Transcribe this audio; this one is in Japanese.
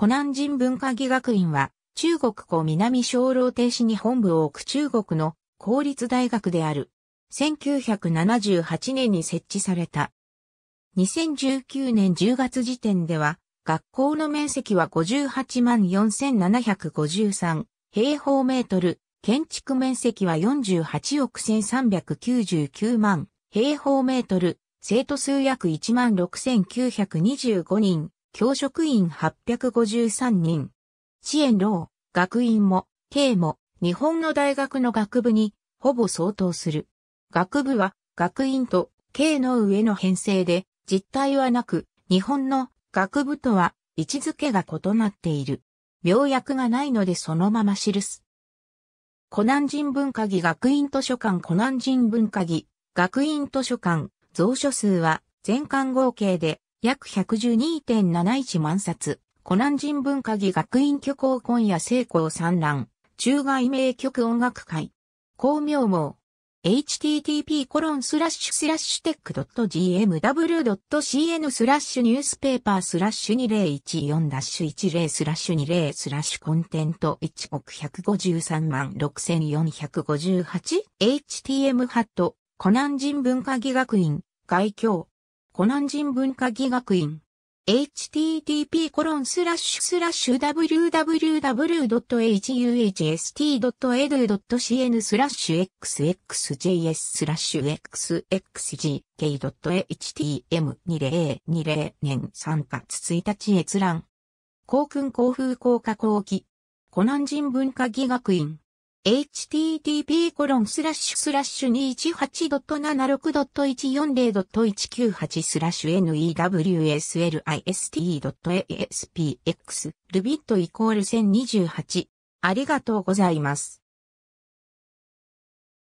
湖南人文化技学院は、中国湖南小老亭市に本部を置く中国の公立大学である。1978年に設置された。2019年10月時点では、学校の面積は58万4753平方メートル、建築面積は48億1399万平方メートル、生徒数約1万6925人、教職員853人。支援老、学院も、刑も、日本の大学の学部に、ほぼ相当する。学部は、学院と、刑の上の編成で、実態はなく、日本の学部とは位置づけが異なっている。病薬がないのでそのまま記す。湖南人文化儀学院図書館湖南人文化儀学院図書館蔵書数は全館合計で約112.71万冊、コナン人文化技学院虚構今夜成功産卵。中外名曲音楽会、光明網、http コロンスラッシュスラッシュテック .gmw.cn スラッシュニュースペーパースラッシュ2014-10スラッシュ20スラッシュコンテント1億153万 6458htm ハットコナン人文化技学院外教湖南人文化技学院。http://www.huhst.edu.cn スラッシュ xxjs スラッシュ xxgk.htm2020 年3月1日閲覧。航訓航風高架後期。湖南人文化技学院。h t t p 2 1 8 7 6 1 4 0 1 9 8 n e w s l i s t a s p x ルビットイコール1028。ありがとうございます。